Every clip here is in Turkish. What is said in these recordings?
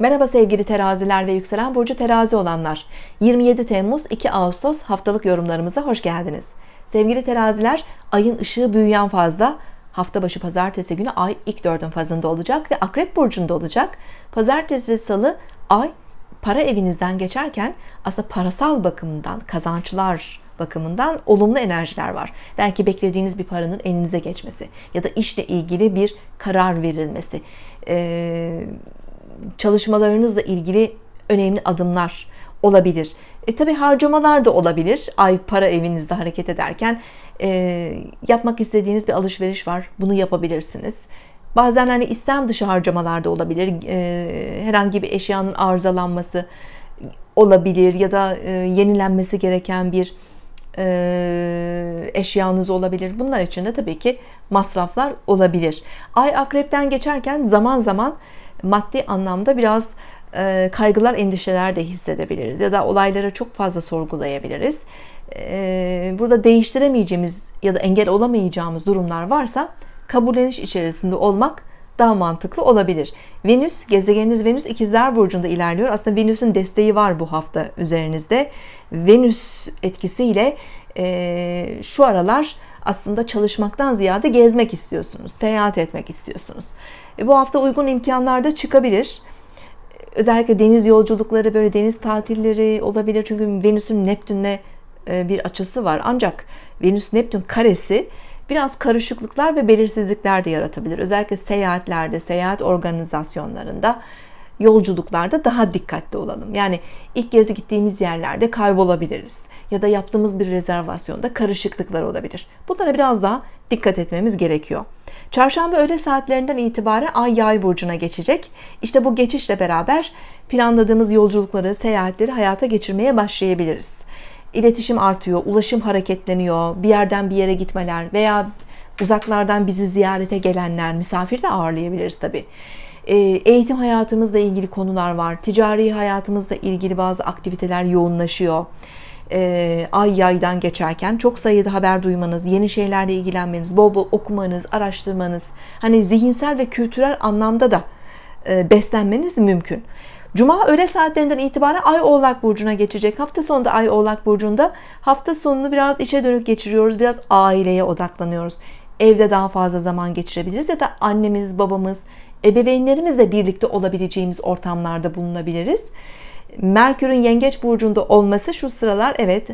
Merhaba sevgili teraziler ve yükselen burcu terazi olanlar. 27 Temmuz 2 Ağustos haftalık yorumlarımıza hoş geldiniz. Sevgili teraziler ayın ışığı büyüyen fazda. hafta başı pazartesi günü ay ilk dördün fazında olacak ve akrep burcunda olacak. Pazartesi ve salı ay para evinizden geçerken aslında parasal bakımından kazançlar bakımından olumlu enerjiler var. Belki beklediğiniz bir paranın elinize geçmesi ya da işle ilgili bir karar verilmesi. Ee, çalışmalarınızla ilgili önemli adımlar olabilir. E tabi harcamalar da olabilir. Ay para evinizde hareket ederken e, yapmak istediğiniz bir alışveriş var. Bunu yapabilirsiniz. Bazen hani istem dışı harcamalar da olabilir. E, herhangi bir eşyanın arızalanması olabilir ya da e, yenilenmesi gereken bir e, eşyanız olabilir. Bunlar için de tabii ki masraflar olabilir. Ay akrepten geçerken zaman zaman maddi anlamda biraz e, kaygılar, endişeler de hissedebiliriz. Ya da olaylara çok fazla sorgulayabiliriz. E, burada değiştiremeyeceğimiz ya da engel olamayacağımız durumlar varsa kabulleniş içerisinde olmak daha mantıklı olabilir. Venüs, gezegeniniz Venüs ikizler burcunda ilerliyor. Aslında Venüs'ün desteği var bu hafta üzerinizde. Venüs etkisiyle e, şu aralar aslında çalışmaktan ziyade gezmek istiyorsunuz, seyahat etmek istiyorsunuz. E, bu hafta uygun imkanlar da çıkabilir. Özellikle deniz yolculukları, böyle deniz tatilleri olabilir. Çünkü Venüs'ün Neptün'le e, bir açısı var. Ancak Venüs Neptün karesi biraz karışıklıklar ve belirsizlikler de yaratabilir. Özellikle seyahatlerde, seyahat organizasyonlarında, yolculuklarda daha dikkatli olalım. Yani ilk gezi gittiğimiz yerlerde kaybolabiliriz ya da yaptığımız bir rezervasyonda karışıklıklar olabilir. Bunlara biraz daha dikkat etmemiz gerekiyor. Çarşamba öğle saatlerinden itibaren Ay Yay burcuna geçecek. İşte bu geçişle beraber planladığımız yolculukları, seyahatleri hayata geçirmeye başlayabiliriz iletişim artıyor, ulaşım hareketleniyor, bir yerden bir yere gitmeler veya uzaklardan bizi ziyarete gelenler, misafir de ağırlayabiliriz tabii. Ee, eğitim hayatımızla ilgili konular var, ticari hayatımızla ilgili bazı aktiviteler yoğunlaşıyor. Ee, ay yaydan geçerken çok sayıda haber duymanız, yeni şeylerle ilgilenmeniz, bol bol okumanız, araştırmanız, hani zihinsel ve kültürel anlamda da e, beslenmeniz mümkün. Cuma öğle saatlerinden itibaren Ay Oğlak Burcu'na geçecek. Hafta sonu da Ay Oğlak Burcu'nda hafta sonunu biraz içe dönük geçiriyoruz. Biraz aileye odaklanıyoruz. Evde daha fazla zaman geçirebiliriz ya da annemiz, babamız, ebeveynlerimizle birlikte olabileceğimiz ortamlarda bulunabiliriz. Merkür'ün Yengeç Burcu'nda olması şu sıralar evet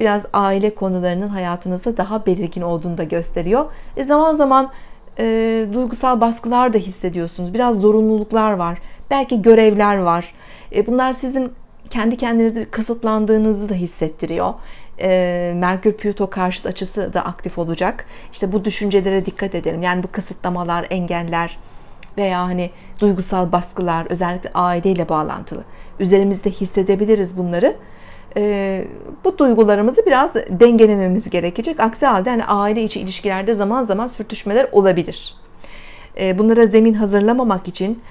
biraz aile konularının hayatınızda daha belirgin olduğunu da gösteriyor. E zaman zaman e, duygusal baskılar da hissediyorsunuz. Biraz zorunluluklar var belki görevler var. E, bunlar sizin kendi kendinizi kısıtlandığınızı da hissettiriyor. E, Merkür Pluto karşıt açısı da aktif olacak. İşte bu düşüncelere dikkat edelim. Yani bu kısıtlamalar, engeller veya hani duygusal baskılar özellikle aileyle bağlantılı. Üzerimizde hissedebiliriz bunları. E, bu duygularımızı biraz dengelememiz gerekecek. Aksi halde hani aile içi ilişkilerde zaman zaman sürtüşmeler olabilir. bunlara zemin hazırlamamak için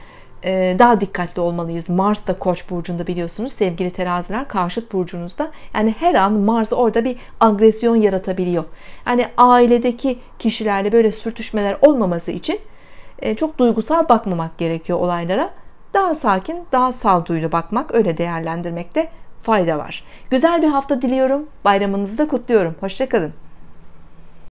ee, daha dikkatli olmalıyız. Mars da Koç burcunda biliyorsunuz sevgili teraziler karşıt burcunuzda. Yani her an Mars orada bir agresyon yaratabiliyor. Yani ailedeki kişilerle böyle sürtüşmeler olmaması için e, çok duygusal bakmamak gerekiyor olaylara. Daha sakin, daha sağduyulu bakmak, öyle değerlendirmekte fayda var. Güzel bir hafta diliyorum. Bayramınızı da kutluyorum. Hoşçakalın.